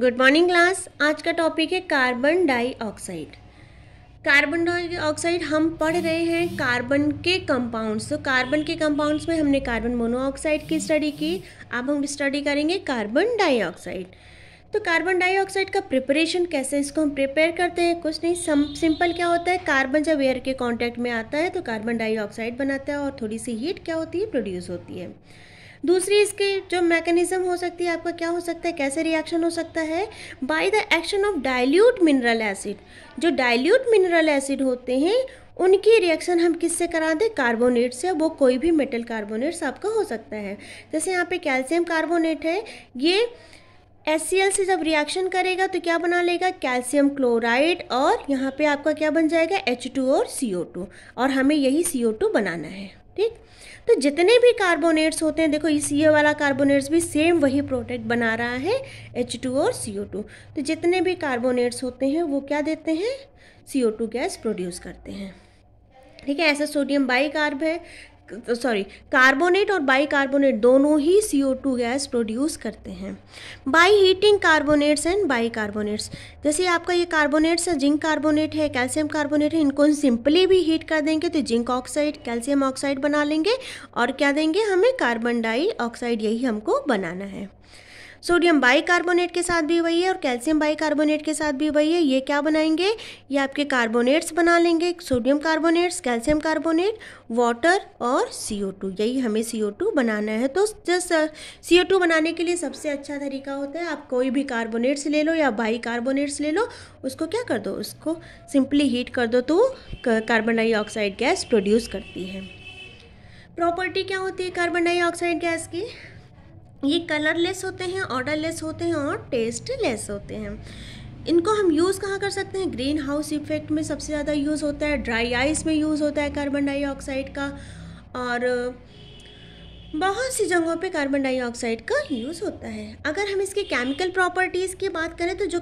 good morning class आज का topic है कार्बन डाइऑक्साइड कार्बन डाइऑक्साइड हम पढ़ रहे हैं कार्बन के कंपाउंड्स तो कार्बन के कंपाउंड्स में हमने कार्बन मोनोऑक्साइड की स्टडी की अब हम स्टडी करेंगे कार्बन डाइऑक्साइड तो कार्बन डाइऑक्साइड का प्रिपरेशन कैसे इसको हम प्रिपेयर करते हैं कुछ नहीं सम, सिंपल क्या होता है कार्बन जब एयर के कांटेक्ट में आता है तो कार्बन डाइऑक्साइड बनाता है और थोड़ी सी हीट क्या होती है प्रोड्यूस होती है दूसरी इसके जो मैकेनिज्म हो सकती है आपका क्या हो सकता है कैसे रिएक्शन हो सकता है by the action of dilute mineral acid जो डाइल्यूट मिनरल एसिड होते हैं उनकी रिएक्शन हम किससे करा दें कार्बोनेट से वो कोई भी मेटल कार्बोनेट्स आपका हो सकता है जैसे यहाँ पे कैल्शियम कार्बोनेट है ये एस से जब रिएक्शन करेगा तो क्या बना लेगा कैल्शियम क्लोराइड और यहाँ पे आपका क्या बन जाएगा एच और सी और हमें यही सी बनाना है ठीक तो जितने भी कार्बोनेट्स होते हैं देखो इस ये वाला कार्बोनेट्स भी सेम वही प्रोडक्ट बना रहा है एच टू और सी ओ टू तो जितने भी कार्बोनेट्स होते हैं वो क्या देते हैं C O two gas produce करते हैं ठीक है ऐसा सोडियम बाई कार्ब है सॉरी कार्बोनेट और बाइकार्बोनेट दोनों ही C O two gas produce करते हैं by heating carbonates and bicarbonates जैसे आपका ये कार्बोनेट्स है जिंक कार्बोनेट है कैल्शियम कार्बोनेट है इनको हम सिंपली भी हीट कर देंगे तो जिंक ऑक्साइड कैल्शियम ऑक्साइड बना लेंगे और क्या देंगे हमें कार्बन डाई ऑक्साइड यही हमको बनाना है सोडियम बाइकार्बोनेट के साथ भी वही है और कैल्शियम बाइकार्बोनेट के साथ भी वही है ये क्या बनाएंगे ये आपके कार्बोनेट्स बना लेंगे sodium carbonates calcium carbonate water और सी यही हमें सी बनाना है तो जस्ट सी बनाने के लिए सबसे अच्छा तरीका होता है आप कोई भी कार्बोनेट्स ले लो या बाई कार्बोनेट्स ले लो उसको क्या कर दो उसको सिंपली हीट कर दो तो कार्बन डाइऑक्साइड गैस प्रोड्यूस करती है प्रॉपर्टी क्या होती है कार्बन डाइऑक्साइड गैस की ये कलरलेस होते हैं ऑर्डरलेस होते हैं और टेस्टलेस होते हैं इनको हम यूज़ कहाँ कर सकते हैं ग्रीन हाउस इफेक्ट में सबसे ज़्यादा यूज़ होता है ड्राई आइस में यूज़ होता है कार्बन डाइऑक्साइड का और बहुत सी जगहों पे कार्बन डाइऑक्साइड का यूज़ होता है अगर हम इसके केमिकल प्रॉपर्टीज़ की बात करें तो जो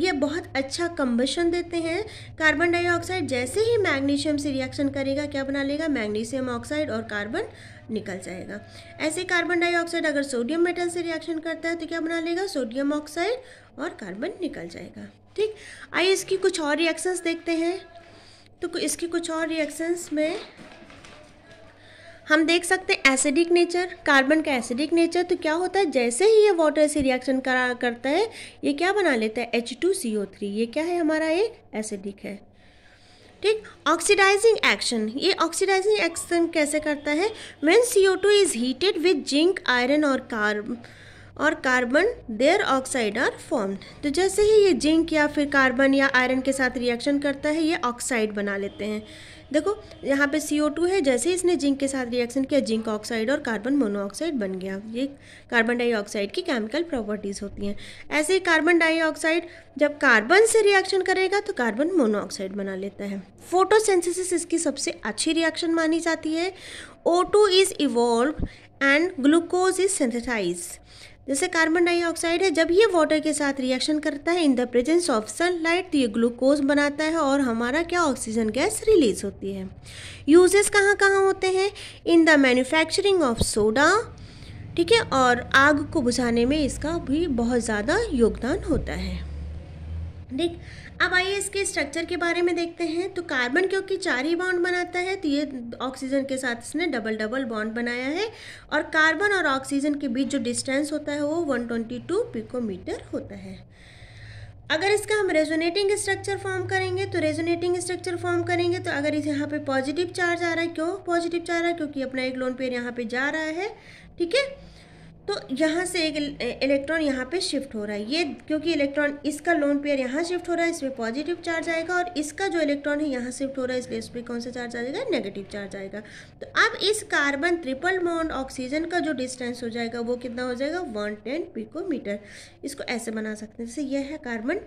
ये बहुत अच्छा कम्बशन देते हैं कार्बन डाइऑक्साइड जैसे ही मैग्नीशियम से रिएक्शन करेगा क्या बना लेगा मैग्नीशियम ऑक्साइड और कार्बन निकल जाएगा ऐसे कार्बन डाइऑक्साइड अगर सोडियम मेटल से रिएक्शन करता है तो क्या बना लेगा सोडियम ऑक्साइड और कार्बन निकल जाएगा ठीक आइए इसकी कुछ और रिएक्शंस देखते हैं तो इसकी कुछ और रिएक्शंस में हम देख सकते हैं एसिडिक नेचर कार्बन का एसिडिक नेचर तो क्या होता है जैसे ही ये वाटर से रिएक्शन करा करता है ये क्या बना लेता है H two C O three ये क्या है हमारा ये एसिडिक है ठीक ऑक्सीडाइजिंग एक्शन ये ऑक्सीडाइजिंग एक्शन कैसे करता है when C O two is heated with zinc iron और कार्बन और carbon their oxide are form तो जैसे ही ये जिंक या फिर कार्बन या आयरन के साथ रिएक्शन करता है ये ऑक्साइड बना लेते हैं देखो यहाँ पे सी है जैसे ही इसने जिंक के साथ रिएक्शन किया जिंक ऑक्साइड और कार्बन मोनोऑक्साइड बन गया ये कार्बन डाइऑक्साइड की केमिकल प्रॉपर्टीज़ होती हैं ऐसे ही कार्बन डाइऑक्साइड जब कार्बन से रिएक्शन करेगा तो कार्बन मोनोऑक्साइड बना लेता है फोटोसेंसिस इसकी सबसे अच्छी रिएक्शन मानी जाती है O two is evolve and glucose is synthesise जैसे कार्बन डाइऑक्साइड है जब ये वाटर के साथ रिएक्शन करता है in the presence of sunlight तो ये ग्लूकोज बनाता है और हमारा क्या ऑक्सीजन गैस रिलीज होती है यूजेस कहाँ कहाँ होते हैं in the manufacturing of soda ठीक है और आग को बुझाने में इसका भी बहुत ज़्यादा योगदान होता है ठीक अब आइए इसके स्ट्रक्चर के बारे में देखते हैं तो कार्बन क्योंकि चार ही बॉन्ड बनाता है तो ये ऑक्सीजन के साथ इसने डबल डबल बॉन्ड बनाया है और कार्बन और ऑक्सीजन के बीच जो डिस्टेंस होता है वो 122 पिकोमीटर होता है अगर इसका हम रेजोनेटिंग स्ट्रक्चर फॉर्म करेंगे तो रेजोनेटिंग स्ट्रक्चर फॉर्म करेंगे तो अगर इस यहाँ पे पॉजिटिव चार्ज आ रहा है क्यों पॉजिटिव चार्ज आ रहा है क्योंकि अपना एक लोन पेयर यहाँ पे जा रहा है ठीक है तो यहाँ से एक इलेक्ट्रॉन यहाँ पे शिफ्ट हो रहा है ये क्योंकि इलेक्ट्रॉन इसका लोन पेयर यहाँ शिफ्ट हो रहा है इसमें पॉजिटिव चार्ज आएगा और इसका जो इलेक्ट्रॉन है यहाँ शिफ्ट हो रहा है इसलिए इस पर कौन सा चार्ज आ जाएगा नेगेटिव चार्ज आएगा तो अब इस कार्बन ट्रिपल बॉन्ड ऑक्सीजन का जो डिस्टेंस हो जाएगा वो कितना हो जाएगा वन टेन पिकोमीटर इसको ऐसे बना सकते हैं जैसे यह है कार्बन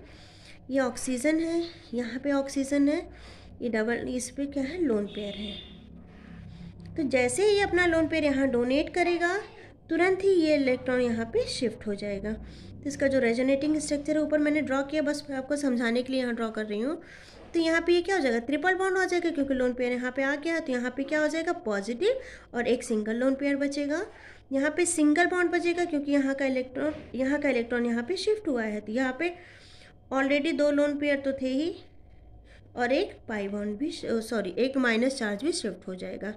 ये ऑक्सीजन है यहाँ पर ऑक्सीजन है ये डबल इस पर क्या है लोन पेयर है तो जैसे ही अपना लोन पेयर यहाँ डोनेट करेगा तुरंत ही ये इलेक्ट्रॉन यहाँ पे शिफ्ट हो जाएगा तो इसका जो रेजोनेटिंग स्ट्रक्चर है ऊपर मैंने ड्रॉ किया बस मैं आपको समझाने के लिए यहाँ ड्रॉ कर रही हूँ तो यहाँ पे ये क्या हो जाएगा ट्रिपल बॉन्ड हो जाएगा क्योंकि लोन पेयर यहाँ पे आ गया तो यहाँ पे क्या हो जाएगा पॉजिटिव और एक सिंगल लोन पेयर बचेगा यहाँ पे सिंगल बॉन्ड बचेगा क्योंकि यहाँ का इलेक्ट्रॉन यहाँ का इलेक्ट्रॉन यहाँ पे शिफ्ट हुआ है तो यहाँ पे ऑलरेडी दो लोन पेयर तो थे ही और एक पाईवन भी सॉरी एक माइनस चार्ज भी शिफ्ट हो जाएगा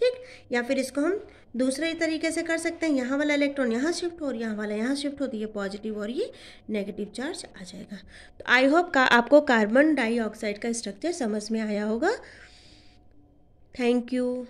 ठीक या फिर इसको हम दूसरे तरीके से कर सकते हैं यहाँ वाला इलेक्ट्रॉन यहाँ शिफ्ट हो और यहाँ वाला यहाँ शिफ्ट हो तो ये पॉजिटिव और ये नेगेटिव चार्ज आ जाएगा तो आई होप का आपको कार्बन डाइऑक्साइड का स्ट्रक्चर समझ में आया होगा थैंक यू